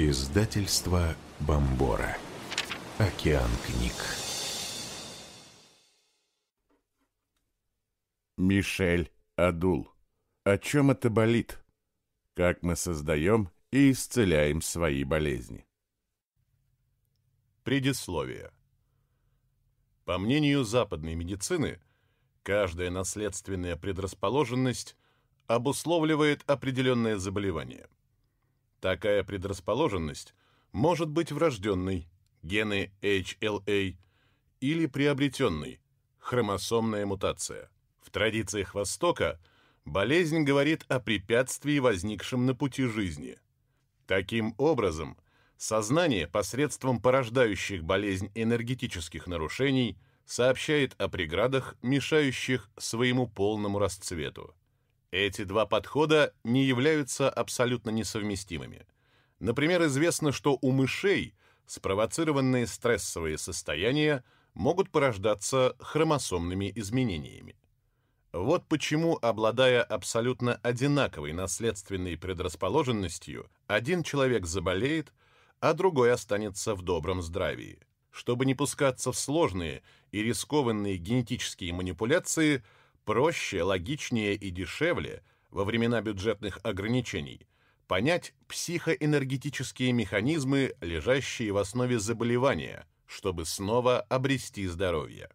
Издательство Бомбора. Океан книг. Мишель Адул. О чем это болит? Как мы создаем и исцеляем свои болезни? Предисловие. По мнению западной медицины, каждая наследственная предрасположенность обусловливает определенное заболевание – Такая предрасположенность может быть врожденной, гены HLA, или приобретенной, хромосомная мутация. В традициях Востока болезнь говорит о препятствии, возникшем на пути жизни. Таким образом, сознание посредством порождающих болезнь энергетических нарушений сообщает о преградах, мешающих своему полному расцвету. Эти два подхода не являются абсолютно несовместимыми. Например, известно, что у мышей спровоцированные стрессовые состояния могут порождаться хромосомными изменениями. Вот почему, обладая абсолютно одинаковой наследственной предрасположенностью, один человек заболеет, а другой останется в добром здравии. Чтобы не пускаться в сложные и рискованные генетические манипуляции – проще, логичнее и дешевле во времена бюджетных ограничений понять психоэнергетические механизмы, лежащие в основе заболевания, чтобы снова обрести здоровье.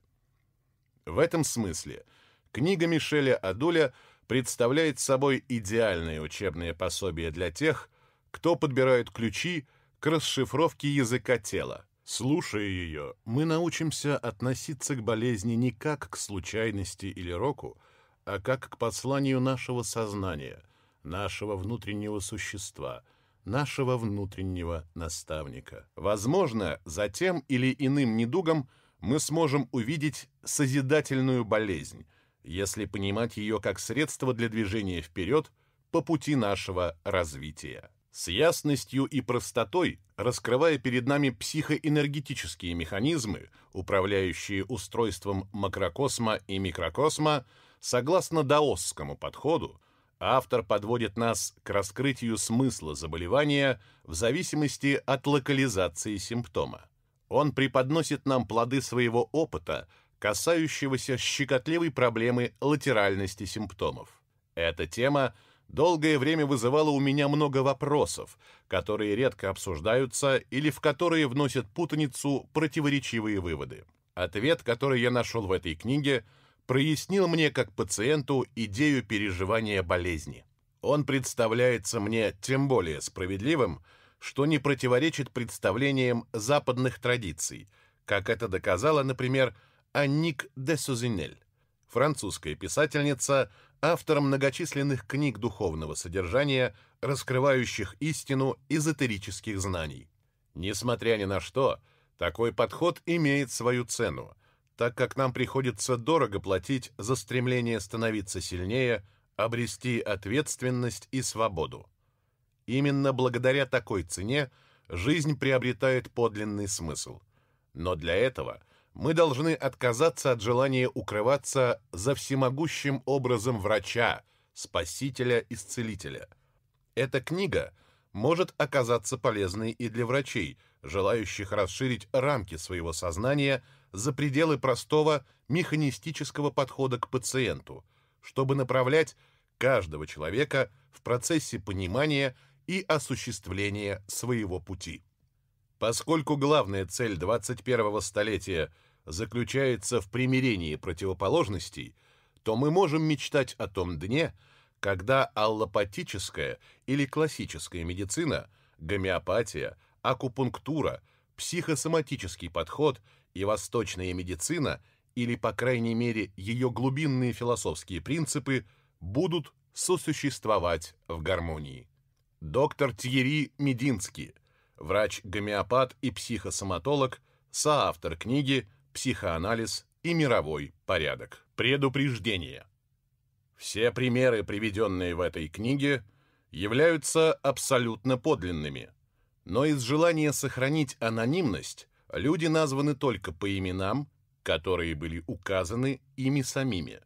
В этом смысле книга Мишеля Адуля представляет собой идеальное учебное пособие для тех, кто подбирает ключи к расшифровке языка тела, Слушая ее, мы научимся относиться к болезни не как к случайности или року, а как к посланию нашего сознания, нашего внутреннего существа, нашего внутреннего наставника. Возможно, за тем или иным недугом мы сможем увидеть созидательную болезнь, если понимать ее как средство для движения вперед по пути нашего развития с ясностью и простотой раскрывая перед нами психоэнергетические механизмы, управляющие устройством макрокосма и микрокосма, согласно даосскому подходу, автор подводит нас к раскрытию смысла заболевания в зависимости от локализации симптома. Он преподносит нам плоды своего опыта, касающегося щекотливой проблемы латеральности симптомов. Эта тема – долгое время вызывало у меня много вопросов, которые редко обсуждаются или в которые вносят путаницу противоречивые выводы. Ответ, который я нашел в этой книге, прояснил мне как пациенту идею переживания болезни. Он представляется мне тем более справедливым, что не противоречит представлениям западных традиций, как это доказала, например, Анник де Сузинель, французская писательница, автор многочисленных книг духовного содержания, раскрывающих истину эзотерических знаний. Несмотря ни на что, такой подход имеет свою цену, так как нам приходится дорого платить за стремление становиться сильнее, обрести ответственность и свободу. Именно благодаря такой цене жизнь приобретает подлинный смысл. Но для этого – мы должны отказаться от желания укрываться за всемогущим образом врача, спасителя-исцелителя. Эта книга может оказаться полезной и для врачей, желающих расширить рамки своего сознания за пределы простого механистического подхода к пациенту, чтобы направлять каждого человека в процессе понимания и осуществления своего пути. Поскольку главная цель 21-го столетия заключается в примирении противоположностей, то мы можем мечтать о том дне, когда аллопатическая или классическая медицина, гомеопатия, акупунктура, психосоматический подход и восточная медицина, или, по крайней мере, ее глубинные философские принципы, будут сосуществовать в гармонии. Доктор Тьерри Мединский – врач-гомеопат и психосоматолог, соавтор книги «Психоанализ и мировой порядок». Предупреждение. Все примеры, приведенные в этой книге, являются абсолютно подлинными, но из желания сохранить анонимность люди названы только по именам, которые были указаны ими самими.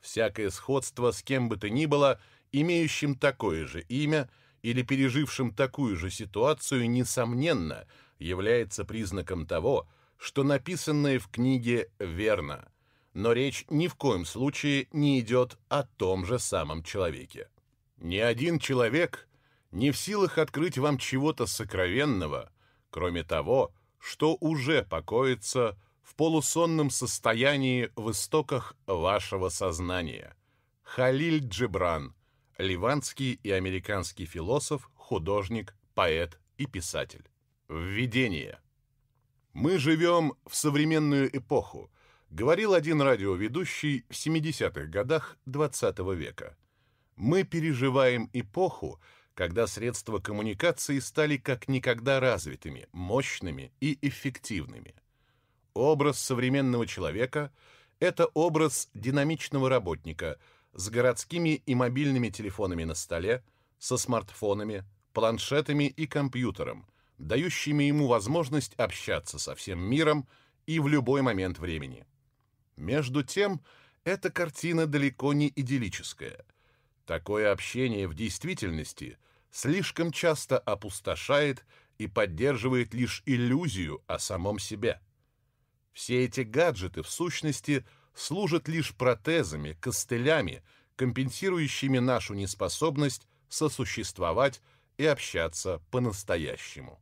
Всякое сходство с кем бы то ни было, имеющим такое же имя – или пережившим такую же ситуацию, несомненно, является признаком того, что написанное в книге верно, но речь ни в коем случае не идет о том же самом человеке. Ни один человек не в силах открыть вам чего-то сокровенного, кроме того, что уже покоится в полусонном состоянии в истоках вашего сознания. Халиль Джебран – ливанский и американский философ, художник, поэт и писатель. Введение. «Мы живем в современную эпоху», говорил один радиоведущий в 70-х годах XX -го века. «Мы переживаем эпоху, когда средства коммуникации стали как никогда развитыми, мощными и эффективными. Образ современного человека – это образ динамичного работника – с городскими и мобильными телефонами на столе, со смартфонами, планшетами и компьютером, дающими ему возможность общаться со всем миром и в любой момент времени. Между тем, эта картина далеко не идиллическая. Такое общение в действительности слишком часто опустошает и поддерживает лишь иллюзию о самом себе. Все эти гаджеты, в сущности, – служат лишь протезами, костылями, компенсирующими нашу неспособность сосуществовать и общаться по-настоящему.